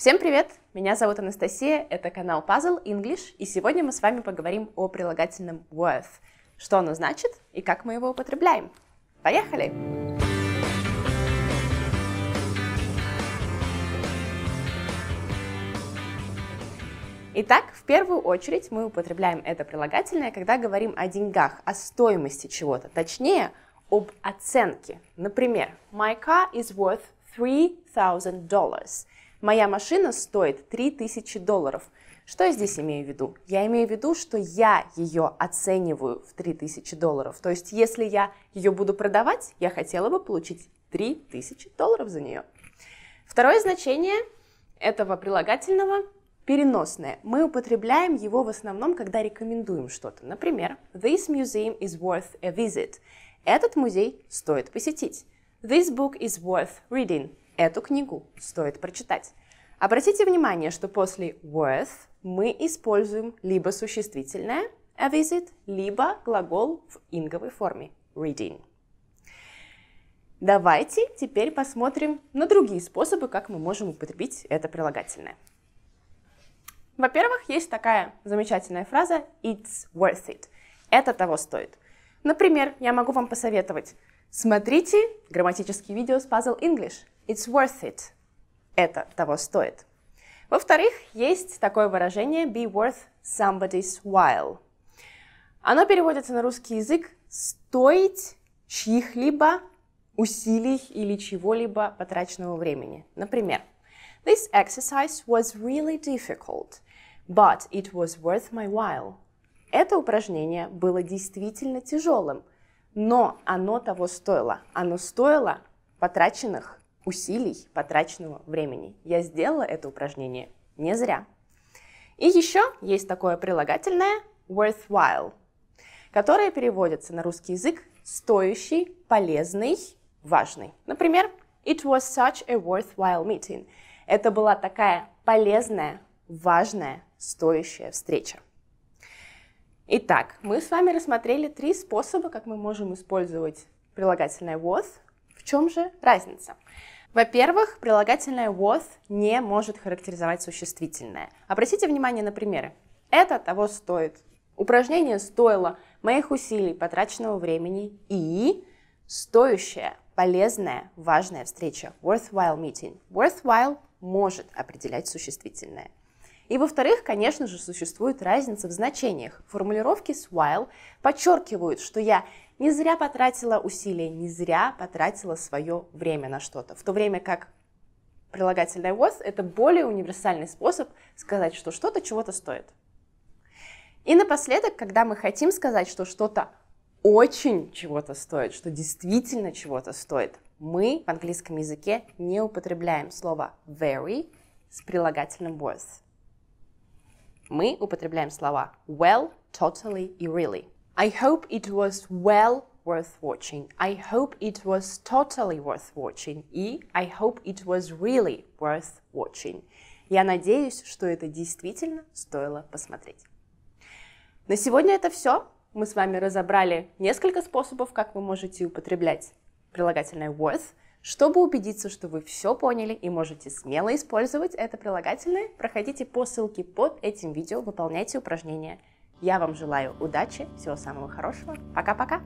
Всем привет! Меня зовут Анастасия, это канал Puzzle English, и сегодня мы с вами поговорим о прилагательном worth, что оно значит и как мы его употребляем. Поехали! Итак, в первую очередь мы употребляем это прилагательное, когда говорим о деньгах, о стоимости чего-то, точнее, об оценке. Например, my car is worth $3,000. Моя машина стоит 3000 долларов. Что я здесь имею в виду? Я имею в виду, что я ее оцениваю в 3000 долларов. То есть, если я ее буду продавать, я хотела бы получить 3000 долларов за нее. Второе значение этого прилагательного переносное. Мы употребляем его в основном, когда рекомендуем что-то. Например, this museum is worth a visit. Этот музей стоит посетить. This book is worth reading. Эту книгу стоит прочитать. Обратите внимание, что после worth мы используем либо существительное a visit, либо глагол в инговой форме reading. Давайте теперь посмотрим на другие способы, как мы можем употребить это прилагательное. Во-первых, есть такая замечательная фраза «it's worth it». Это того стоит. Например, я могу вам посоветовать «Смотрите грамматические видео с Puzzle English. It's worth it это того стоит. Во-вторых, есть такое выражение be worth somebody's while. Оно переводится на русский язык «стоить чьих-либо усилий или чего-либо потраченного времени». Например, This exercise was really difficult, but it was worth my while. Это упражнение было действительно тяжелым, но оно того стоило. Оно стоило потраченных усилий, потраченного времени. Я сделала это упражнение не зря. И еще есть такое прилагательное worthwhile, которое переводится на русский язык стоящий, полезный, важный. Например, it was such a worthwhile meeting. Это была такая полезная, важная, стоящая встреча. Итак, мы с вами рассмотрели три способа, как мы можем использовать прилагательное was чем же разница? Во-первых, прилагательное was не может характеризовать существительное. Обратите внимание на примеры. Это того стоит. Упражнение стоило моих усилий, потраченного времени и стоящая, полезная, важная встреча, worthwhile meeting. Worthwhile может определять существительное. И во-вторых, конечно же, существует разница в значениях. Формулировки с while подчеркивают, что я не зря потратила усилия, не зря потратила свое время на что-то. В то время как прилагательное was – это более универсальный способ сказать, что что-то чего-то стоит. И напоследок, когда мы хотим сказать, что что-то очень чего-то стоит, что действительно чего-то стоит, мы в английском языке не употребляем слово very с прилагательным was мы употребляем слова well, totally и really. I hope it was well worth watching. I hope it was totally worth watching. И I hope it was really worth watching. Я надеюсь, что это действительно стоило посмотреть. На сегодня это все. Мы с вами разобрали несколько способов, как вы можете употреблять прилагательное worth – чтобы убедиться, что вы все поняли и можете смело использовать это прилагательное, проходите по ссылке под этим видео, выполняйте упражнения. Я вам желаю удачи, всего самого хорошего. Пока-пока!